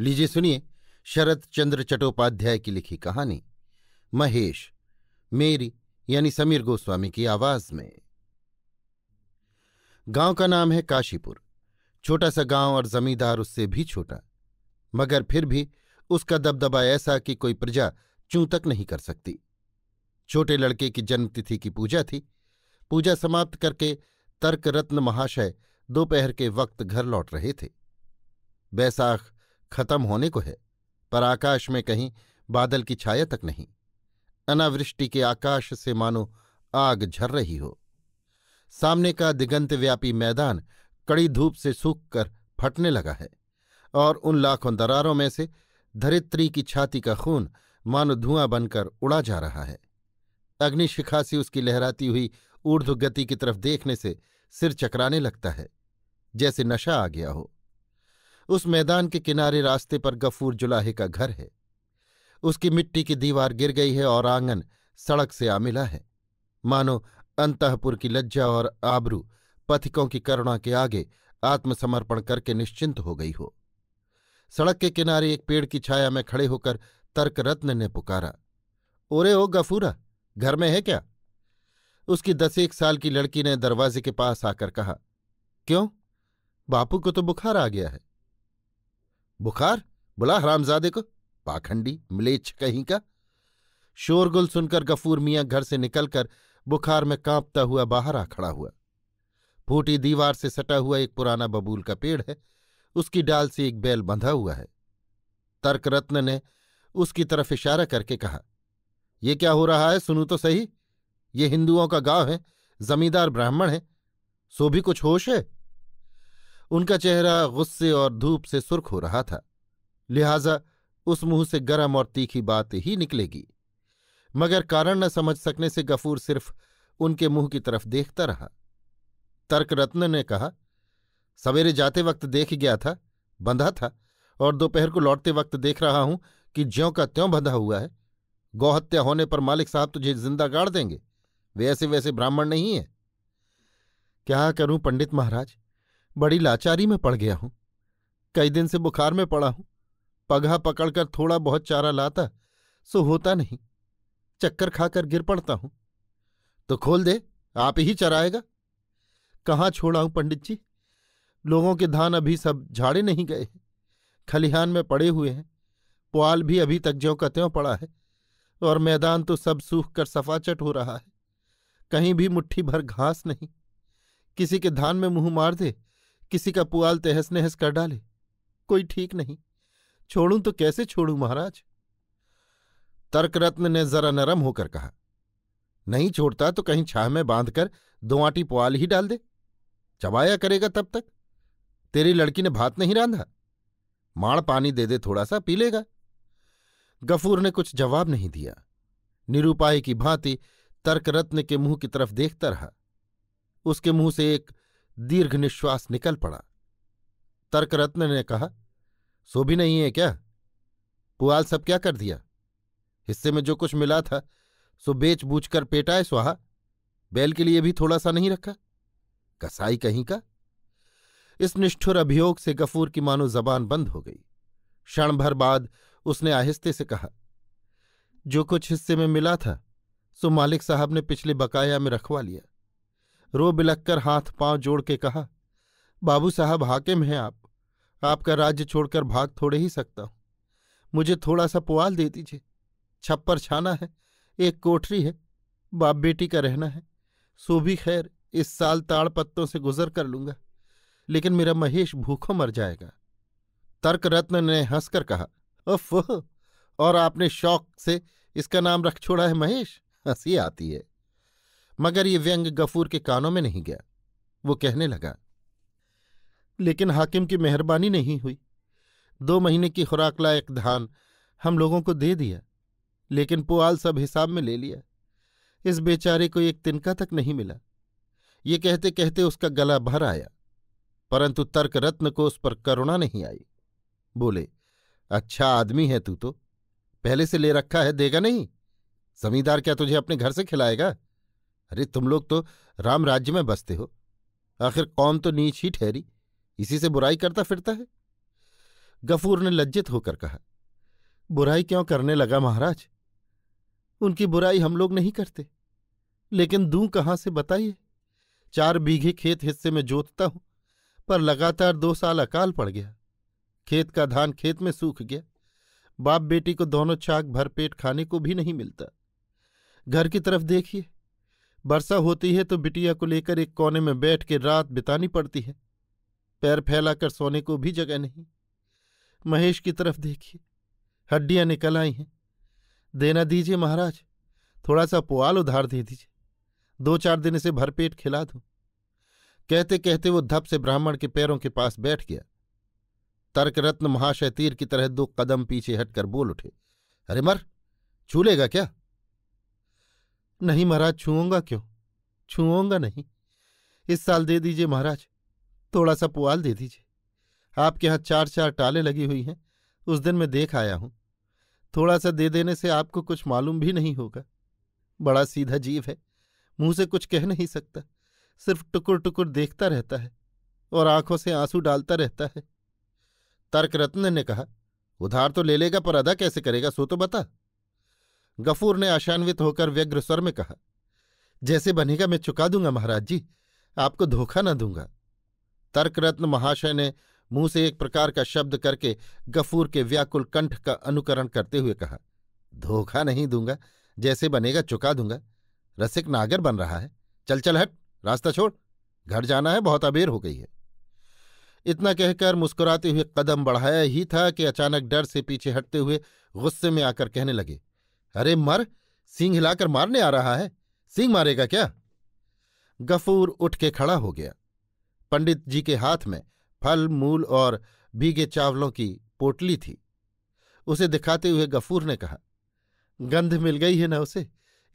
लीजिए सुनिए शरद चंद्र चट्टोपाध्याय की लिखी कहानी महेश मेरी यानी समीर गोस्वामी की आवाज में गांव का नाम है काशीपुर छोटा सा गांव और जमींदार उससे भी छोटा मगर फिर भी उसका दबदबा ऐसा कि कोई प्रजा चूं तक नहीं कर सकती छोटे लड़के की जन्मतिथि की पूजा थी पूजा समाप्त करके तर्क रत्न महाशय दोपहर के वक्त घर लौट रहे थे बैसाख खत्म होने को है पर आकाश में कहीं बादल की छाया तक नहीं अनावृष्टि के आकाश से मानो आग झर रही हो सामने का दिगंतव्यापी मैदान कड़ी धूप से सूख कर फटने लगा है और उन लाखों दरारों में से धरित्री की छाती का खून मानो धुआं बनकर उड़ा जा रहा है अग्निशिखासी से उसकी लहराती हुई ऊर्ध्व गति की तरफ देखने से सिर चकराने लगता है जैसे नशा आ गया हो उस मैदान के किनारे रास्ते पर गफूर जुलाहे का घर है उसकी मिट्टी की दीवार गिर गई है और आंगन सड़क से आमिला है मानो अंतपुर की लज्जा और आबरू पथिकों की करुणा के आगे आत्मसमर्पण करके निश्चिंत हो गई हो सड़क के किनारे एक पेड़ की छाया में खड़े होकर तर्करत्न ने पुकारा ओरे ओ गफूरा घर में है क्या उसकी दस एक साल की लड़की ने दरवाजे के पास आकर कहा क्यों बापू को तो बुखार आ गया है बुखार बुला हरामजादे को पाखंडी मलेच्छ कहीं का शोरगुल सुनकर गफूर मियाँ घर से निकलकर बुखार में कांपता हुआ बाहर आ खड़ा हुआ फूटी दीवार से सटा हुआ एक पुराना बबूल का पेड़ है उसकी डाल से एक बैल बंधा हुआ है तर्करत्न ने उसकी तरफ इशारा करके कहा ये क्या हो रहा है सुनू तो सही ये हिंदुओं का गांव है जमींदार ब्राह्मण है सो भी कुछ होश है उनका चेहरा गुस्से और धूप से सुर्ख हो रहा था लिहाजा उस मुंह से गरम और तीखी बात ही निकलेगी मगर कारण न समझ सकने से गफूर सिर्फ उनके मुंह की तरफ देखता रहा तर्क रत्न ने कहा सवेरे जाते वक्त देख गया था बंधा था और दोपहर को लौटते वक्त देख रहा हूं कि ज्यों का त्यों बंधा हुआ है गौहत्या होने पर मालिक साहब तुझे जिंदा गाड़ देंगे वे ऐसे वैसे ब्राह्मण नहीं है क्या करूं पंडित महाराज बड़ी लाचारी में पड़ गया हूं कई दिन से बुखार में पड़ा हूं पगहा पकड़कर थोड़ा बहुत चारा लाता सो होता नहीं चक्कर खाकर गिर पड़ता हूं तो खोल दे आप ही चराएगा कहाँ छोड़ा हूं पंडित जी लोगों के धान अभी सब झाड़े नहीं गए हैं खलिहान में पड़े हुए हैं पुआल भी अभी तक ज्यो का त्यों पड़ा है और मैदान तो सब सूख कर सफाचट हो रहा है कहीं भी मुट्ठी भर घास नहीं किसी के धान में मुंह मार दे किसी का पुआल तहस नहस कर डाले कोई ठीक नहीं छोड़ूं तो कैसे छोड़ू महाराज तर्करत्न ने जरा नरम होकर कहा नहीं छोड़ता तो कहीं छाह में बांधकर दो आटी पुआल ही डाल दे चबाया करेगा तब तक तेरी लड़की ने भात नहीं रांधा माड़ पानी दे दे थोड़ा सा पी लेगा गफूर ने कुछ जवाब नहीं दिया निरूपाय की भांति तर्करत्न के मुंह की तरफ देखता रहा उसके मुंह से एक दीर्घ निश्वास निकल पड़ा तर्करत्न ने कहा सो भी नहीं है क्या पुआल सब क्या कर दिया हिस्से में जो कुछ मिला था सो बेच बूझ कर पेटाए सुहा बैल के लिए भी थोड़ा सा नहीं रखा कसाई कहीं का इस निष्ठुर अभियोग से गफूर की मानो जबान बंद हो गई क्षण भर बाद उसने आहिस्ते से कहा जो कुछ हिस्से में मिला था सो मालिक साहब ने पिछले बकाया में रखवा लिया रो बिलककर हाथ पांव जोड़ के कहा बाबू साहब हाकिम हैं आप आपका राज्य छोड़कर भाग थोड़े ही सकता हूं मुझे थोड़ा सा पुआल दे दीजिए छप्पर छाना है एक कोठरी है बाप बेटी का रहना है सो भी खैर इस साल ताड़ पत्तों से गुजर कर लूंगा लेकिन मेरा महेश भूखों मर जाएगा तर्क रत्न ने हंसकर कहा उफ और आपने शौक से इसका नाम रख छोड़ा है महेश हंसी आती है मगर ये व्यंग गफूर के कानों में नहीं गया वो कहने लगा लेकिन हाकिम की मेहरबानी नहीं हुई दो महीने की खुराक लायक धान हम लोगों को दे दिया लेकिन पुआल सब हिसाब में ले लिया इस बेचारे को एक तिनका तक नहीं मिला ये कहते कहते उसका गला भर आया परंतु तर्क रत्न को उस पर करुणा नहीं आई बोले अच्छा आदमी है तू तो पहले से ले रखा है देगा नहीं जमींदार क्या तुझे अपने घर से खिलाएगा अरे तुम लोग तो राम राज्य में बसते हो आखिर कौम तो नीच ही ठहरी इसी से बुराई करता फिरता है गफूर ने लज्जित होकर कहा बुराई क्यों करने लगा महाराज उनकी बुराई हम लोग नहीं करते लेकिन दू कहां से बताइए चार बीघे खेत हिस्से में जोतता हूं पर लगातार दो साल अकाल पड़ गया खेत का धान खेत में सूख गया बाप बेटी को दोनों चाक भर पेट खाने को भी नहीं मिलता घर की तरफ देखिए वर्षा होती है तो बिटिया को लेकर एक कोने में बैठ के रात बितानी पड़ती है पैर फैलाकर सोने को भी जगह नहीं महेश की तरफ देखिए हड्डियां निकल आई हैं देना दीजिए महाराज थोड़ा सा पुआल उधार दे दीजिए दो चार दिन इसे भरपेट खिला दो कहते कहते वो धप से ब्राह्मण के पैरों के पास बैठ गया तर्करत्न महाशय तीर की तरह दो कदम पीछे हटकर बोल उठे अरे मर छूलेगा क्या नहीं महाराज छूंगा क्यों छूंगा नहीं इस साल दे दीजिए महाराज थोड़ा सा पुआल दे दीजिए आपके यहाँ चार चार टाले लगी हुई हैं उस दिन मैं देख आया हूँ थोड़ा सा दे देने से आपको कुछ मालूम भी नहीं होगा बड़ा सीधा जीव है मुंह से कुछ कह नहीं सकता सिर्फ टुकुर टुकुर देखता रहता है और आंखों से आंसू डालता रहता है तर्क रत्न ने कहा उधार तो ले लेगा पर अदा कैसे करेगा सो तो बता गफूर ने आशान्वित होकर व्यग्र स्वर में कहा जैसे बनेगा मैं चुका दूंगा महाराज जी आपको धोखा न दूंगा तर्करत्न महाशय ने मुंह से एक प्रकार का शब्द करके गफूर के व्याकुल कंठ का अनुकरण करते हुए कहा धोखा नहीं दूंगा जैसे बनेगा चुका दूंगा रसिक नागर बन रहा है चल चल हट रास्ता छोड़ घर जाना है बहुत अबेर हो गई है इतना कहकर मुस्कुराते हुए कदम बढ़ाया ही था कि अचानक डर से पीछे हटते हुए गुस्से में आकर कहने लगे अरे मर सिंह हिलाकर मारने आ रहा है सिंह मारेगा क्या गफूर उठ के खड़ा हो गया पंडित जी के हाथ में फल मूल और भीगे चावलों की पोटली थी उसे दिखाते हुए गफूर ने कहा गंध मिल गई है ना उसे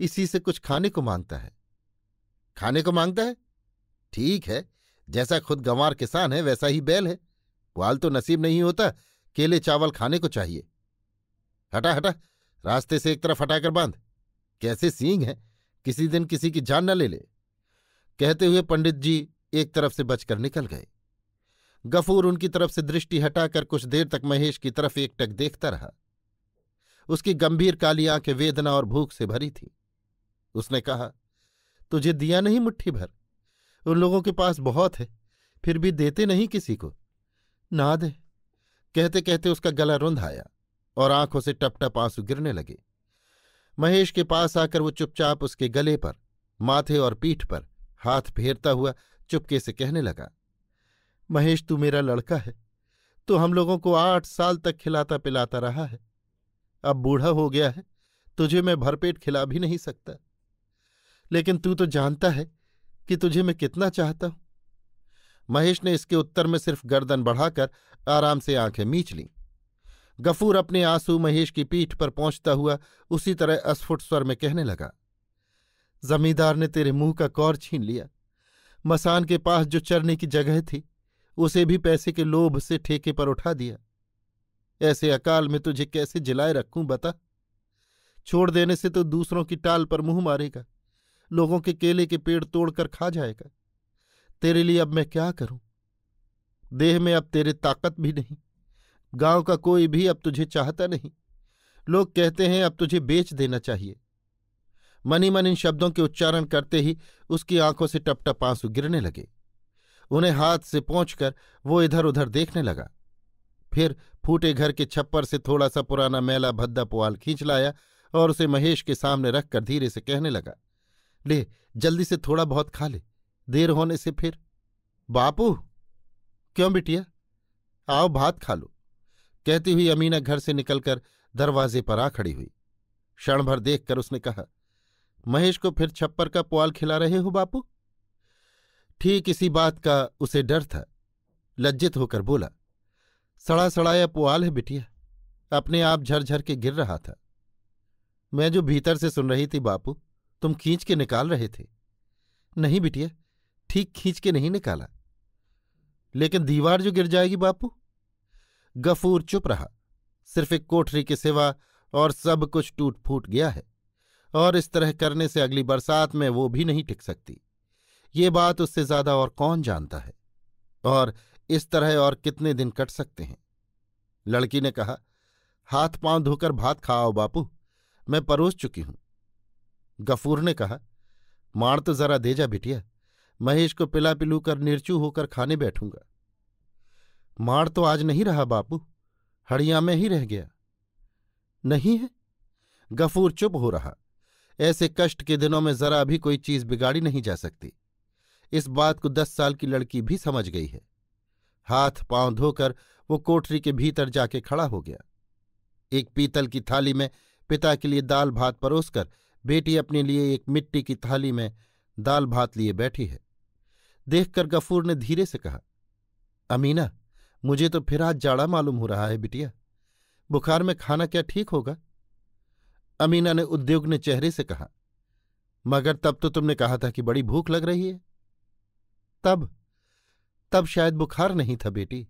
इसी से कुछ खाने को मांगता है खाने को मांगता है ठीक है जैसा खुद गंवार किसान है वैसा ही बैल है पुआल तो नसीब नहीं होता केले चावल खाने को चाहिए हटा हटा रास्ते से एक तरफ हटाकर बांध कैसे सींग है किसी दिन किसी की जान न ले ले कहते हुए पंडित जी एक तरफ से बचकर निकल गए गफूर उनकी तरफ से दृष्टि हटाकर कुछ देर तक महेश की तरफ एकटक देखता रहा उसकी गंभीर काली आंखें वेदना और भूख से भरी थी उसने कहा तुझे दिया नहीं मुट्ठी भर उन लोगों के पास बहुत है फिर भी देते नहीं किसी को ना दे कहते कहते उसका गला रुंध आया और आंखों से टपटप आंसू गिरने लगे महेश के पास आकर वो चुपचाप उसके गले पर माथे और पीठ पर हाथ फेरता हुआ चुपके से कहने लगा महेश तू मेरा लड़का है तो हम लोगों को आठ साल तक खिलाता पिलाता रहा है अब बूढ़ा हो गया है तुझे मैं भरपेट खिला भी नहीं सकता लेकिन तू तो जानता है कि तुझे मैं कितना चाहता हूं महेश ने इसके उत्तर में सिर्फ गर्दन बढ़ाकर आराम से आंखें मींच लीं गफूर अपने आंसू महेश की पीठ पर पहुंचता हुआ उसी तरह अस्फुट स्वर में कहने लगा जमींदार ने तेरे मुंह का कौर छीन लिया मसान के पास जो चरने की जगह थी उसे भी पैसे के लोभ से ठेके पर उठा दिया ऐसे अकाल में तुझे कैसे जिलाए रखूं बता छोड़ देने से तो दूसरों की टाल पर मुंह मारेगा लोगों के केले के पेड़ तोड़कर खा जाएगा तेरे लिए अब मैं क्या करूं देह में अब तेरे ताकत भी नहीं गांव का कोई भी अब तुझे चाहता नहीं लोग कहते हैं अब तुझे बेच देना चाहिए मनी मन इन शब्दों के उच्चारण करते ही उसकी आंखों से टपटप आंसू गिरने लगे उन्हें हाथ से पहुंचकर वो इधर उधर देखने लगा फिर फूटे घर के छप्पर से थोड़ा सा पुराना मैला भद्दा पुआल खींच लाया और उसे महेश के सामने रखकर धीरे से कहने लगा ले जल्दी से थोड़ा बहुत खा ले देर होने से फिर बापू क्यों बिटिया आओ भात खा लो कहती हुई अमीना घर से निकलकर दरवाजे पर आ खड़ी हुई क्षण भर देखकर उसने कहा महेश को फिर छप्पर का पुआल खिला रहे हो बापू ठीक इसी बात का उसे डर था लज्जित होकर बोला सड़ा सड़ाया पुआल है बिटिया अपने आप झरझर के गिर रहा था मैं जो भीतर से सुन रही थी बापू तुम खींच के निकाल रहे थे नहीं बिटिया ठीक खींच के नहीं निकाला लेकिन दीवार जो गिर जाएगी बापू गफूर चुप रहा सिर्फ एक कोठरी के सिवा और सब कुछ टूट फूट गया है और इस तरह करने से अगली बरसात में वो भी नहीं टिक सकती ये बात उससे ज्यादा और कौन जानता है और इस तरह और कितने दिन कट सकते हैं लड़की ने कहा हाथ पांव धोकर भात खाओ बापू मैं परोस चुकी हूं गफूर ने कहा माण तो जरा दे जा बिटिया महेश को पिला पिलू कर निर्चू होकर खाने बैठूंगा माड़ तो आज नहीं रहा बापू हड़िया में ही रह गया नहीं है गफूर चुप हो रहा ऐसे कष्ट के दिनों में जरा भी कोई चीज बिगाड़ी नहीं जा सकती इस बात को दस साल की लड़की भी समझ गई है हाथ पांव धोकर वो कोठरी के भीतर जाके खड़ा हो गया एक पीतल की थाली में पिता के लिए दाल भात परोसकर बेटी अपने लिए एक मिट्टी की थाली में दाल भात लिए बैठी है देखकर गफूर ने धीरे से कहा अमीना मुझे तो फिर आज जाड़ा मालूम हो रहा है बिटिया बुखार में खाना क्या ठीक होगा अमीना ने उद्योग चेहरे से कहा मगर तब तो तुमने कहा था कि बड़ी भूख लग रही है तब तब शायद बुखार नहीं था बेटी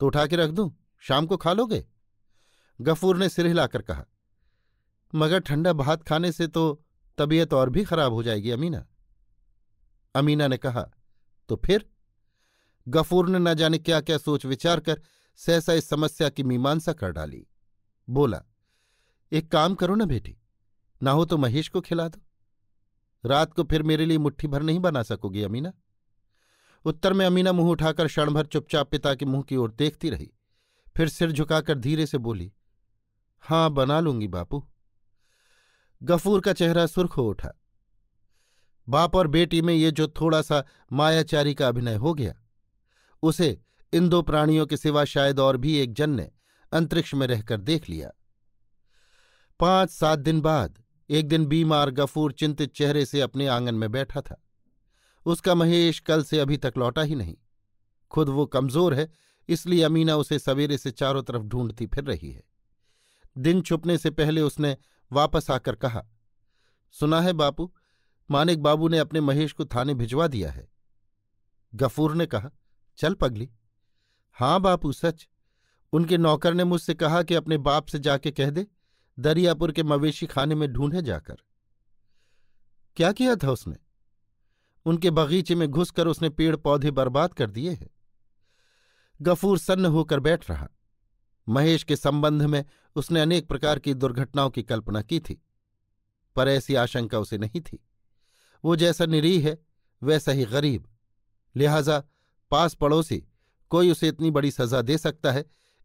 तो उठा के रख दूं शाम को खा लोगे गफूर ने सिर हिलाकर कहा मगर ठंडा भात खाने से तो तबीयत और भी खराब हो जाएगी अमीना अमीना ने कहा तो फिर गफूर ने न जाने क्या क्या सोच विचार कर सहसा इस समस्या की मीमांसा कर डाली बोला एक काम करो ना बेटी ना हो तो महेश को खिला दो रात को फिर मेरे लिए मुट्ठी भर नहीं बना सकोगी अमीना उत्तर में अमीना मुंह उठाकर क्षणभर चुपचाप पिता के मुंह की ओर देखती रही फिर सिर झुकाकर धीरे से बोली हां बना लूंगी बापू गफूर का चेहरा सुर्ख हो उठा बाप और बेटी में ये जो थोड़ा सा मायाचारी का अभिनय हो गया उसे इन दो प्राणियों के सिवा शायद और भी एक जन ने अंतरिक्ष में रहकर देख लिया पांच सात दिन बाद एक दिन बीमार गफूर चिंतित चेहरे से अपने आंगन में बैठा था उसका महेश कल से अभी तक लौटा ही नहीं खुद वो कमजोर है इसलिए अमीना उसे सवेरे से चारों तरफ ढूंढती फिर रही है दिन छुपने से पहले उसने वापस आकर कहा सुना है बापू मानिक बाबू ने अपने महेश को थाने भिजवा दिया है गफूर ने कहा चल पगली हाँ बापू सच उनके नौकर ने मुझसे कहा कि अपने बाप से जाके कह दे दरियापुर के मवेशी खाने में ढूंढे जाकर क्या किया था उसने उनके बगीचे में घुसकर उसने पेड़ पौधे बर्बाद कर दिए हैं गफूर सन्न होकर बैठ रहा महेश के संबंध में उसने अनेक प्रकार की दुर्घटनाओं की कल्पना की थी पर ऐसी आशंका उसे नहीं थी वो जैसा निरीह है वैसा ही गरीब लिहाजा पास पड़ोसी कोई उसे इतनी बड़ी सजा दे सकता है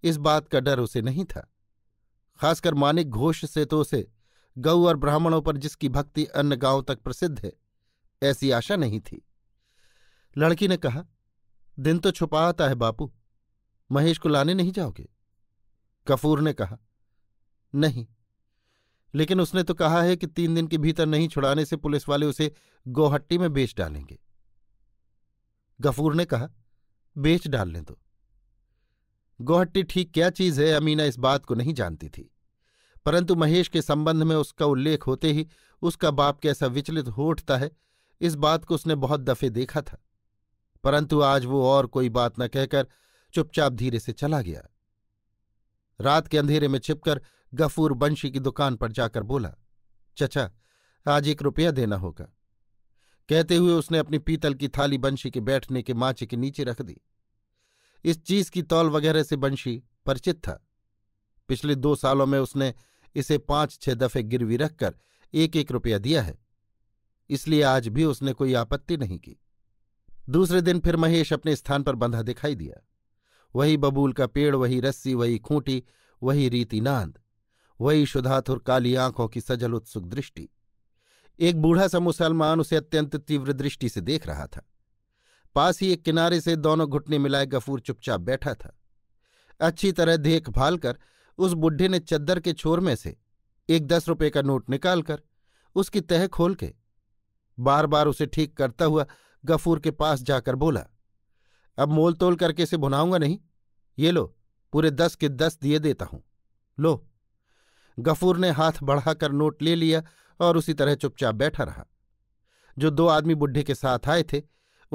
इस बात का डर उसे नहीं था खासकर मानिक घोष से तो उसे गऊ और ब्राह्मणों पर जिसकी भक्ति अन्य गांव तक प्रसिद्ध है ऐसी आशा नहीं थी लड़की ने कहा दिन तो छुपा आता है बापू महेश को लाने नहीं जाओगे कफूर ने कहा नहीं लेकिन उसने तो कहा है कि तीन दिन के भीतर नहीं छुड़ाने से पुलिस वाले उसे गोहट्टी में बेच डालेंगे गफूर ने कहा बेच डालने दो तो। गोहट्टी ठीक क्या चीज है अमीना इस बात को नहीं जानती थी परंतु महेश के संबंध में उसका उल्लेख होते ही उसका बाप कैसा विचलित हो उठता है इस बात को उसने बहुत दफे देखा था परंतु आज वो और कोई बात न कहकर चुपचाप धीरे से चला गया रात के अंधेरे में छिपकर गफूर बंशी की दुकान पर जाकर बोला चचा आज एक रुपया देना होगा कहते हुए उसने अपनी पीतल की थाली बंशी के बैठने के माचे के नीचे रख दी इस चीज की तौल वगैरह से बंशी परिचित था पिछले दो सालों में उसने इसे पांच छह दफे गिरवी रखकर एक एक रुपया दिया है इसलिए आज भी उसने कोई आपत्ति नहीं की दूसरे दिन फिर महेश अपने स्थान पर बंधा दिखाई दिया वही बबूल का पेड़ वही रस्सी वही खूंटी वही रीति नांद वही शुधाथुर काली आंखों की सजल उत्सुक दृष्टि एक बूढ़ा सा मुसलमान उसे अत्यंत तीव्र दृष्टि से देख रहा था पास ही एक किनारे से दोनों घुटने मिलाए गफूर चुपचाप बैठा था अच्छी तरह देखभाल कर उस बुढ़े ने चद्दर के छोर में से एक दस रुपये का नोट निकालकर उसकी तह खोल के बार बार उसे ठीक करता हुआ गफूर के पास जाकर बोला अब मोल तोल करके इसे भुनाऊंगा नहीं ये लो पूरे दस के दस दिए देता हूं लो गफूर ने हाथ बढ़ाकर नोट ले लिया और उसी तरह चुपचाप बैठा रहा जो दो आदमी बुढ़े के साथ आए थे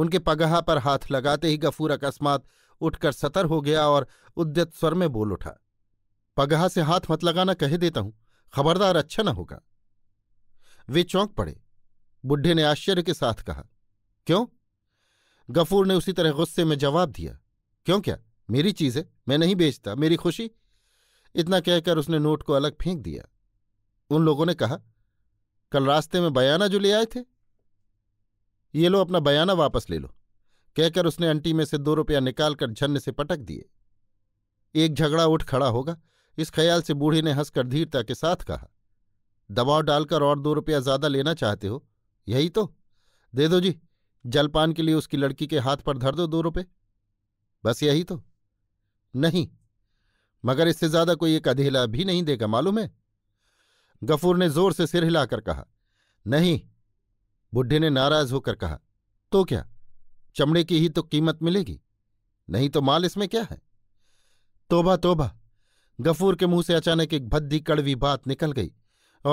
उनके पगहा पर हाथ लगाते ही गफूर अकस्मात उठकर सतर हो गया और उद्यत स्वर में बोल उठा पगहा से हाथ मत लगाना कह देता हूं खबरदार अच्छा ना होगा वे चौंक पड़े बुढ़े ने आश्चर्य के साथ कहा क्यों गफूर ने उसी तरह गुस्से में जवाब दिया क्यों क्या मेरी चीज है मैं नहीं बेचता मेरी खुशी इतना कहकर उसने नोट को अलग फेंक दिया उन लोगों ने कहा कल रास्ते में बयाना जो ले आए थे ये लो अपना बयाना वापस ले लो कहकर उसने अंटी में से दो रुपया निकालकर झन्न से पटक दिए एक झगड़ा उठ खड़ा होगा इस ख्याल से बूढ़ी ने हंसकर धीरता के साथ कहा दबाव डालकर और दो रुपया ज्यादा लेना चाहते हो यही तो दे दो जी जलपान के लिए उसकी लड़की के हाथ पर धर दो दो रुपये बस यही तो नहीं मगर इससे ज्यादा कोई एक अधेला भी नहीं देगा मालूम है गफूर ने जोर से सिर हिलाकर कहा नहीं बुढ़े ने नाराज होकर कहा तो क्या चमड़े की ही तो कीमत मिलेगी नहीं तो माल इसमें क्या है तोबा तोबा गफूर के मुंह से अचानक एक भद्दी कड़वी बात निकल गई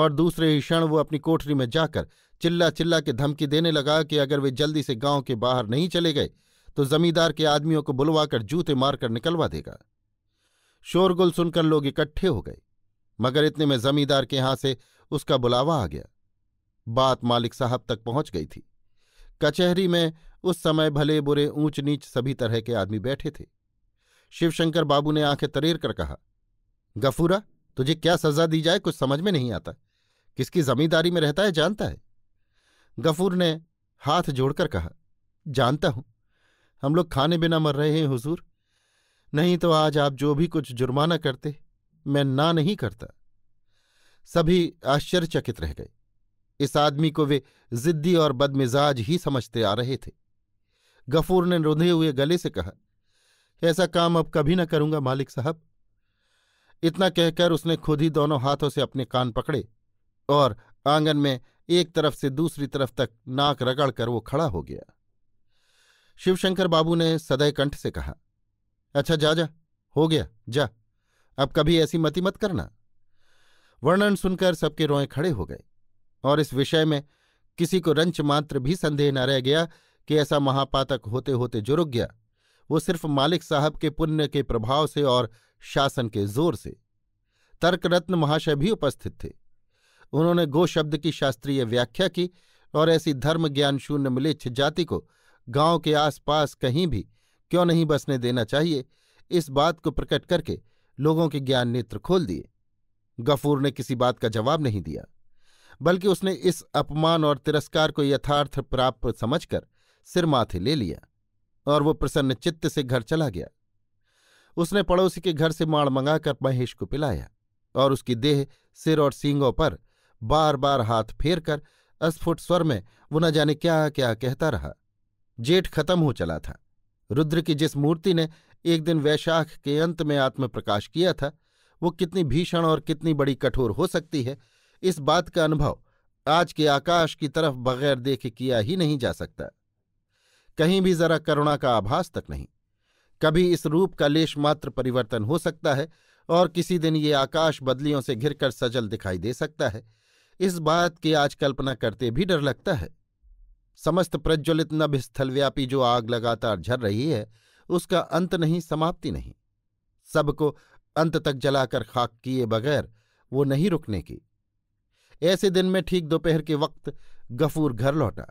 और दूसरे ही क्षण वो अपनी कोठरी में जाकर चिल्ला चिल्ला के धमकी देने लगा कि अगर वे जल्दी से गांव के बाहर नहीं चले गए तो जमींदार के आदमियों को बुलवाकर जूते मारकर निकलवा देगा शोरगुल सुनकर लोग इकट्ठे हो गए मगर इतने में जमींदार के यहां से उसका बुलावा आ गया बात मालिक साहब तक पहुंच गई थी कचहरी में उस समय भले बुरे ऊंच नीच सभी तरह के आदमी बैठे थे शिवशंकर बाबू ने आंखें तरेर कर कहा गफूरा तुझे क्या सजा दी जाए कुछ समझ में नहीं आता किसकी जमींदारी में रहता है जानता है गफूर ने हाथ जोड़कर कहा जानता हूं हम लोग खाने बिना मर रहे हैं हुजूर नहीं तो आज आप जो भी कुछ जुर्माना करते मैं ना नहीं करता सभी आश्चर्यचकित रह गए इस आदमी को वे जिद्दी और बदमिजाज ही समझते आ रहे थे गफूर ने रुंधे हुए गले से कहा ऐसा काम अब कभी ना करूंगा मालिक साहब इतना कहकर उसने खुद ही दोनों हाथों से अपने कान पकड़े और आंगन में एक तरफ से दूसरी तरफ तक नाक रगड़ कर वो खड़ा हो गया शिवशंकर बाबू ने सदय कंठ से कहा अच्छा जा जा हो गया जा अब कभी ऐसी मति मत करना वर्णन सुनकर सबके रोए खड़े हो गए और इस विषय में किसी को रंच मात्र भी संदेह न रह गया कि ऐसा महापातक होते होते जुरुक गया वो सिर्फ मालिक साहब के पुण्य के प्रभाव से और शासन के जोर से तर्करत्न महाशय भी उपस्थित थे उन्होंने गो शब्द की शास्त्रीय व्याख्या की और ऐसी धर्म ज्ञान शून्य मिलिच्छ जाति को गांव के आसपास कहीं भी क्यों नहीं बसने देना चाहिए इस बात को प्रकट करके लोगों के ज्ञान नेत्र खोल दिए गफूर ने किसी बात का जवाब नहीं दिया बल्कि उसने इस अपमान और तिरस्कार को यथार्थ प्राप्त समझकर सिर माथे ले लिया और वो प्रसन्न चित्त से घर चला गया उसने पड़ोसी के घर से माड़ मंगाकर महेश को पिलाया और उसकी देह सिर और सींगों पर बार बार हाथ फेर कर अस्फुट स्वर में वो न जाने क्या क्या कहता रहा जेठ खत्म हो चला था रुद्र की जिस मूर्ति ने एक दिन वैशाख के अंत में आत्मप्रकाश किया था वो कितनी भीषण और कितनी बड़ी कठोर हो सकती है इस बात का अनुभव आज के आकाश की तरफ बगैर देखे किया ही नहीं जा सकता कहीं भी जरा करुणा का आभास तक नहीं कभी इस रूप का लेश मात्र परिवर्तन हो सकता है और किसी दिन ये आकाश बदलियों से घिरकर सजल दिखाई दे सकता है इस बात की आज कल्पना करते भी डर लगता है समस्त प्रज्वलित नभ स्थलव्यापी जो आग लगातार झर रही है उसका अंत नहीं समाप्ति नहीं सबको अंत तक जलाकर खाक किए बगैर वो नहीं रुकने की ऐसे दिन में ठीक दोपहर के वक्त गफूर घर लौटा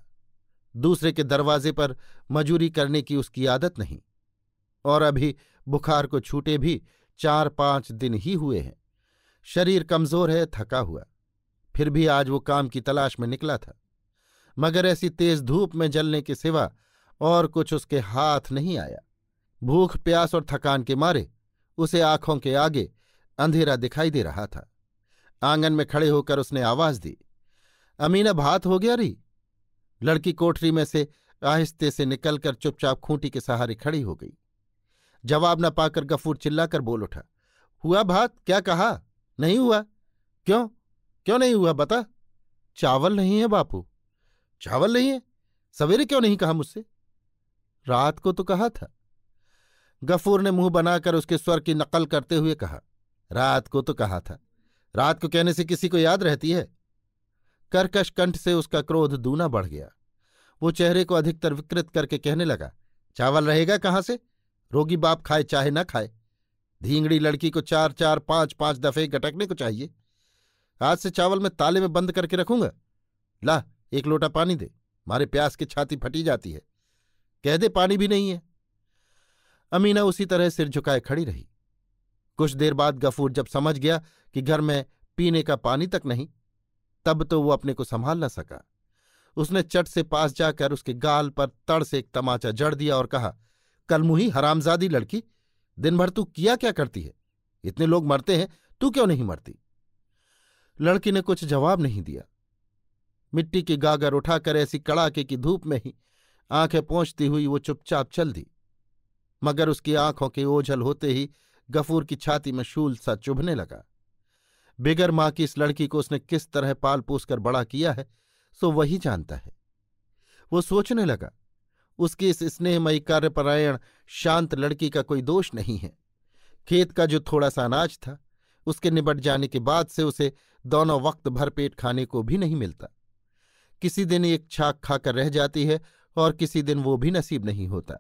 दूसरे के दरवाजे पर मजूरी करने की उसकी आदत नहीं और अभी बुखार को छूटे भी चार पांच दिन ही हुए हैं शरीर कमजोर है थका हुआ फिर भी आज वो काम की तलाश में निकला था मगर ऐसी तेज धूप में जलने के सिवा और कुछ उसके हाथ नहीं आया भूख प्यास और थकान के मारे उसे आंखों के आगे अंधेरा दिखाई दे रहा था आंगन में खड़े होकर उसने आवाज दी अमीना भात हो गया री लड़की कोठरी में से आहिस्ते से निकलकर चुपचाप खूंटी के सहारे खड़ी हो गई जवाब न पाकर गफूर चिल्लाकर बोल उठा हुआ भात क्या कहा नहीं हुआ क्यों क्यों नहीं हुआ बता चावल नहीं है बापू चावल नहीं है सवेरे क्यों नहीं कहा मुझसे रात को तो कहा था गफूर ने मुंह बनाकर उसके स्वर की नकल करते हुए कहा रात को तो कहा था रात को कहने से किसी को याद रहती है कर्कश कंठ से उसका क्रोध दूना बढ़ गया वो चेहरे को अधिकतर विकृत करके कहने लगा चावल रहेगा कहाँ से रोगी बाप खाए चाहे ना खाए धींगड़ी लड़की को चार चार पांच पांच दफे गटकने को चाहिए आज से चावल मैं ताले में बंद करके रखूंगा ला एक लोटा पानी दे मारे प्यास की छाती फटी जाती है कह दे पानी भी नहीं है अमीना उसी तरह सिर झुकाए खड़ी रही कुछ देर बाद गफूर जब समझ गया कि घर में पीने का पानी तक नहीं तब तो वो अपने को संभाल न सका उसने चट से पास जाकर उसके गाल पर तड़ से एक तमाचा जड़ दिया और कहा कलमुही हरामजादी लड़की दिन भर तू किया क्या करती है इतने लोग मरते हैं तू क्यों नहीं मरती लड़की ने कुछ जवाब नहीं दिया मिट्टी की गागर उठाकर ऐसी कड़ाके की धूप में ही आंखें पहुंचती हुई वो चुपचाप चल दी मगर उसकी आंखों के ओझल होते ही गफूर की छाती में शूल सा चुभने लगा बिगर माँ की इस लड़की को उसने किस तरह पाल पोस कर बड़ा किया है सो वही जानता है वो सोचने लगा उसकी इस स्नेहमयी कार्यपरायण शांत लड़की का कोई दोष नहीं है खेत का जो थोड़ा सा अनाज था उसके निबट जाने के बाद से उसे दोनों वक्त भर पेट खाने को भी नहीं मिलता किसी दिन एक छाक खाकर रह जाती है और किसी दिन वो भी नसीब नहीं होता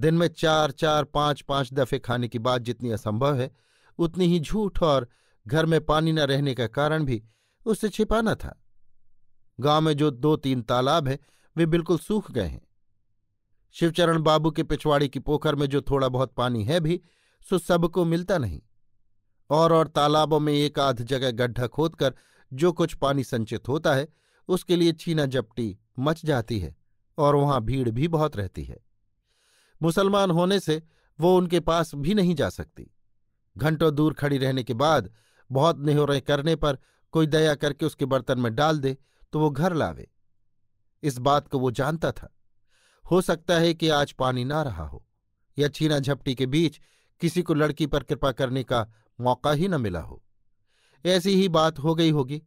दिन में चार चार पांच पांच दफे खाने की बात जितनी असंभव है उतनी ही झूठ और घर में पानी न रहने का कारण भी उससे छिपाना था गांव में जो दो तीन तालाब है वे बिल्कुल सूख गए हैं शिवचरण बाबू के पिछवाड़े की पोखर में जो थोड़ा बहुत पानी है भी सो सबको मिलता नहीं और और तालाबों में एक आध जगह गड्ढा खोदकर जो कुछ पानी संचित होता है उसके लिए छीना जपटी मच जाती है और वहां भीड़ भी बहुत रहती है मुसलमान होने से वो उनके पास भी नहीं जा सकती घंटों दूर खड़ी रहने के बाद बहुत निहोरें करने पर कोई दया करके उसके बर्तन में डाल दे तो वो घर लावे इस बात को वो जानता था हो सकता है कि आज पानी ना रहा हो या छीना झपटी के बीच किसी को लड़की पर कृपा करने का मौका ही न मिला हो ऐसी ही बात हो गई होगी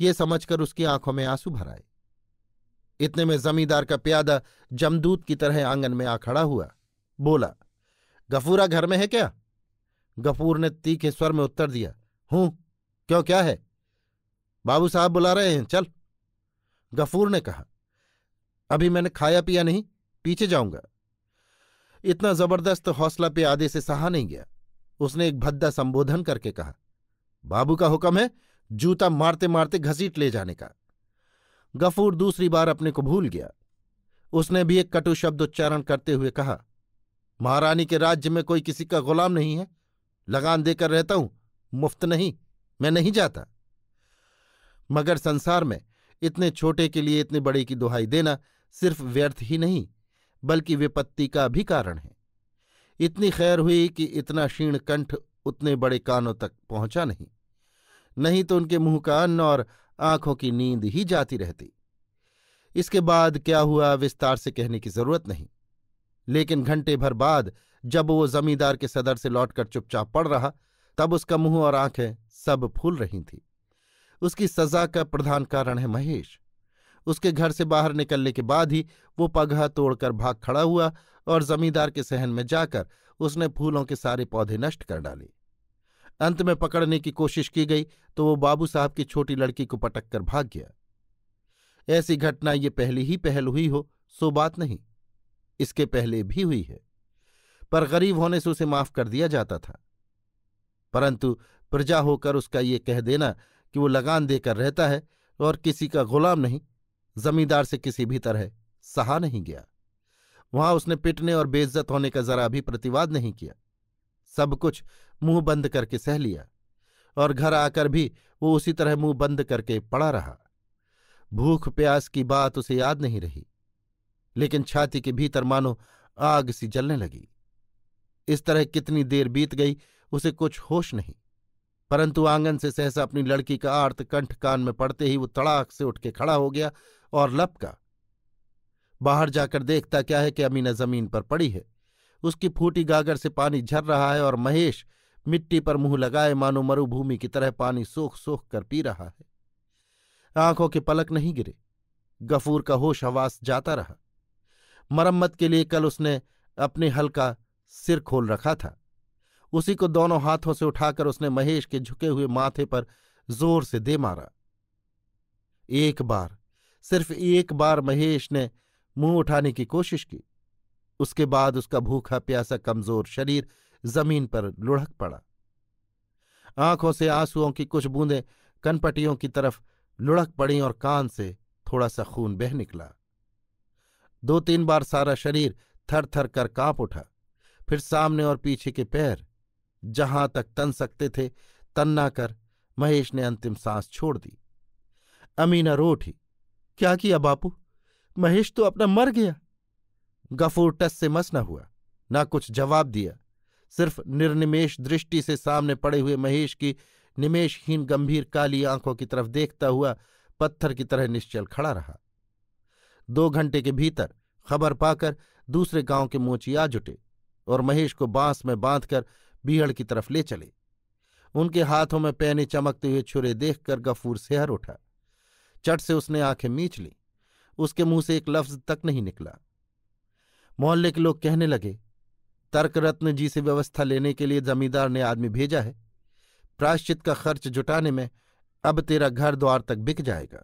ये समझकर उसकी आंखों में आंसू भराए इतने में जमींदार का प्यादा जमदूत की तरह आंगन में आ खड़ा हुआ बोला गफूरा घर में है क्या गफूर ने तीखे स्वर में उत्तर दिया हूं क्यों क्या है बाबू साहब बुला रहे हैं चल गफूर ने कहा अभी मैंने खाया पिया नहीं पीछे जाऊंगा इतना जबरदस्त हौसला पे आधे से सहा नहीं गया उसने एक भद्दा संबोधन करके कहा बाबू का हुक्म है जूता मारते मारते घसीट ले जाने का गफूर दूसरी बार अपने को भूल गया उसने भी एक कटु शब्द उच्चारण करते हुए कहा महारानी के राज्य में कोई किसी का गुलाम नहीं है लगान देकर रहता हूं मुफ्त नहीं मैं नहीं जाता मगर संसार में इतने छोटे के लिए इतने बड़े की दुहाई देना सिर्फ व्यर्थ ही नहीं बल्कि विपत्ति का भी कारण है इतनी खैर हुई कि इतना क्षीण कंठ उतने बड़े कानों तक पहुंचा नहीं नहीं तो उनके मुंह का अन्न और आंखों की नींद ही जाती रहती इसके बाद क्या हुआ विस्तार से कहने की जरूरत नहीं लेकिन घंटे भर बाद जब वो जमींदार के सदर से लौटकर चुपचाप पड़ रहा तब उसका मुंह और आंखें सब फूल रही थीं उसकी सजा का प्रधान कारण है महेश उसके घर से बाहर निकलने के बाद ही वो पगह तोड़कर भाग खड़ा हुआ और जमींदार के सहन में जाकर उसने फूलों के सारे पौधे नष्ट कर डाले अंत में पकड़ने की कोशिश की गई तो वो बाबू साहब की छोटी लड़की को पटक कर भाग गया ऐसी घटना ये पहली ही पहल हुई हो सो बात नहीं इसके पहले भी हुई है पर गरीब होने से उसे माफ कर दिया जाता था परंतु प्रजा होकर उसका ये कह देना कि वो लगान देकर रहता है और किसी का गुलाम नहीं जमींदार से किसी भी तरह सहा नहीं गया वहां उसने पिटने और बेइज्जत होने का जरा भी प्रतिवाद नहीं किया सब कुछ मुंह बंद करके सह लिया और घर आकर भी वो उसी तरह मुंह बंद करके पड़ा रहा भूख प्यास की बात उसे याद नहीं रही लेकिन छाती के भीतर मानो आग सी जलने लगी इस तरह कितनी देर बीत गई उसे कुछ होश नहीं परंतु आंगन से सहसा अपनी लड़की का आर्त कंठ कान में पड़ते ही वो तड़ाक से उठ के खड़ा हो गया और लपका बाहर जाकर देखता क्या है कि अमीना जमीन पर पड़ी है उसकी फूटी गागर से पानी झर रहा है और महेश मिट्टी पर मुंह लगाए मानो मरुभूमि की तरह पानी सोख सोख कर पी रहा है आंखों के पलक नहीं गिरे गफूर का होश हवास जाता रहा मरम्मत के लिए कल उसने अपने हल्का सिर खोल रखा था उसी को दोनों हाथों से उठाकर उसने महेश के झुके हुए माथे पर जोर से दे मारा एक बार सिर्फ एक बार महेश ने मुंह उठाने की कोशिश की उसके बाद उसका भूखा प्यासा कमजोर शरीर जमीन पर लुढ़क पड़ा आंखों से आंसुओं की कुछ बूंदें कनपटियों की तरफ लुढ़क पड़ी और कान से थोड़ा सा खून बह निकला दो तीन बार सारा शरीर थर थर कर कांप उठा फिर सामने और पीछे के पैर जहां तक तन सकते थे तन्ना कर महेश ने अंतिम सांस छोड़ दी अमीना रो उठी क्या किया बापू महेश तो अपना मर गया गफूर टस से मस न हुआ ना कुछ जवाब दिया सिर्फ निर्निमेश दृष्टि से सामने पड़े हुए महेश की निमेशहीन गंभीर काली आंखों की तरफ देखता हुआ पत्थर की तरह निश्चल खड़ा रहा दो घंटे के भीतर खबर पाकर दूसरे गांव के मोची आ जुटे और महेश को बांस में बांधकर बीहड़ की तरफ ले चले उनके हाथों में पैने चमकते हुए छुरे देखकर गफूर सेहर उठा चट से उसने आंखें मींच ली उसके मुंह से एक लफ्ज तक नहीं निकला मोहल्ले के लोग कहने लगे तर्करत्न जी से व्यवस्था लेने के लिए जमींदार ने आदमी भेजा है प्राश्चित का खर्च जुटाने में अब तेरा घर द्वार तक बिक जाएगा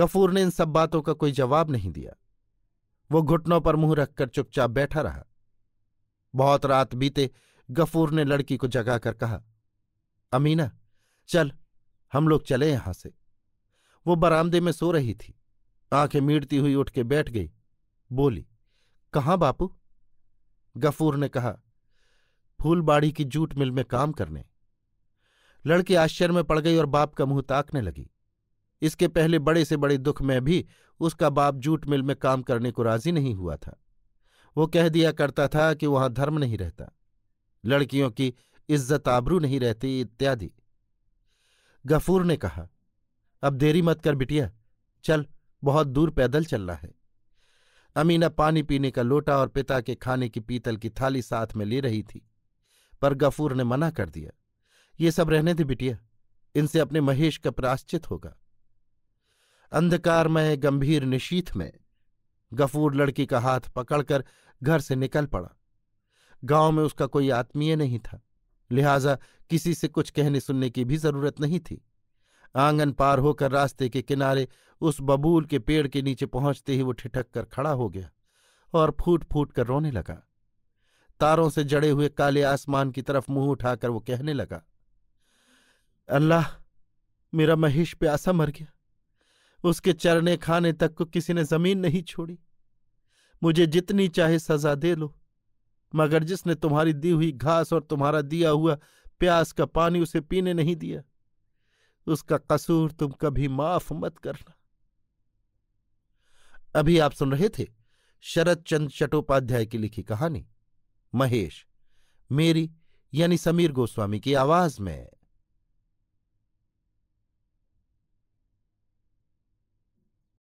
गफूर ने इन सब बातों का कोई जवाब नहीं दिया वो घुटनों पर मुंह रखकर चुपचाप बैठा रहा बहुत रात बीते गफूर ने लड़की को जगाकर कहा अमीना चल हम लोग चले यहां से वो बरामदे में सो रही थी आंखें मीटती हुई उठ के बैठ गई बोली कहाँ बापू गफूर ने कहा फूलबाड़ी की जूट मिल में काम करने लड़की आश्चर्य में पड़ गई और बाप का मुंह ताकने लगी इसके पहले बड़े से बड़े दुख में भी उसका बाप जूट मिल में काम करने को राजी नहीं हुआ था वो कह दिया करता था कि वहां धर्म नहीं रहता लड़कियों की इज्जत आबरू नहीं रहती इत्यादि गफूर ने कहा अब देरी मत कर बिटिया चल बहुत दूर पैदल चलना है अमीना पानी पीने का लोटा और पिता के खाने की पीतल की थाली साथ में ले रही थी पर गफूर ने मना कर दिया ये सब रहने दे बिटिया इनसे अपने महेश का प्राश्चित होगा अंधकारमय गंभीर निशीथ में गफूर लड़की का हाथ पकड़कर घर से निकल पड़ा गांव में उसका कोई आत्मीय नहीं था लिहाजा किसी से कुछ कहने सुनने की भी जरूरत नहीं थी आंगन पार होकर रास्ते के किनारे उस बबूल के पेड़ के नीचे पहुंचते ही वो ठिठक कर खड़ा हो गया और फूट फूट कर रोने लगा तारों से जड़े हुए काले आसमान की तरफ मुंह उठाकर वो कहने लगा अल्लाह मेरा महेश प्यासा मर गया उसके चरने खाने तक को किसी ने जमीन नहीं छोड़ी मुझे जितनी चाहे सजा दे लो मगर जिसने तुम्हारी दी हुई घास और तुम्हारा दिया हुआ प्यास का पानी उसे पीने नहीं दिया उसका कसूर तुम कभी माफ मत करना अभी आप सुन रहे थे शरद चंद चट्टोपाध्याय की लिखी कहानी महेश मेरी यानी समीर गोस्वामी की आवाज में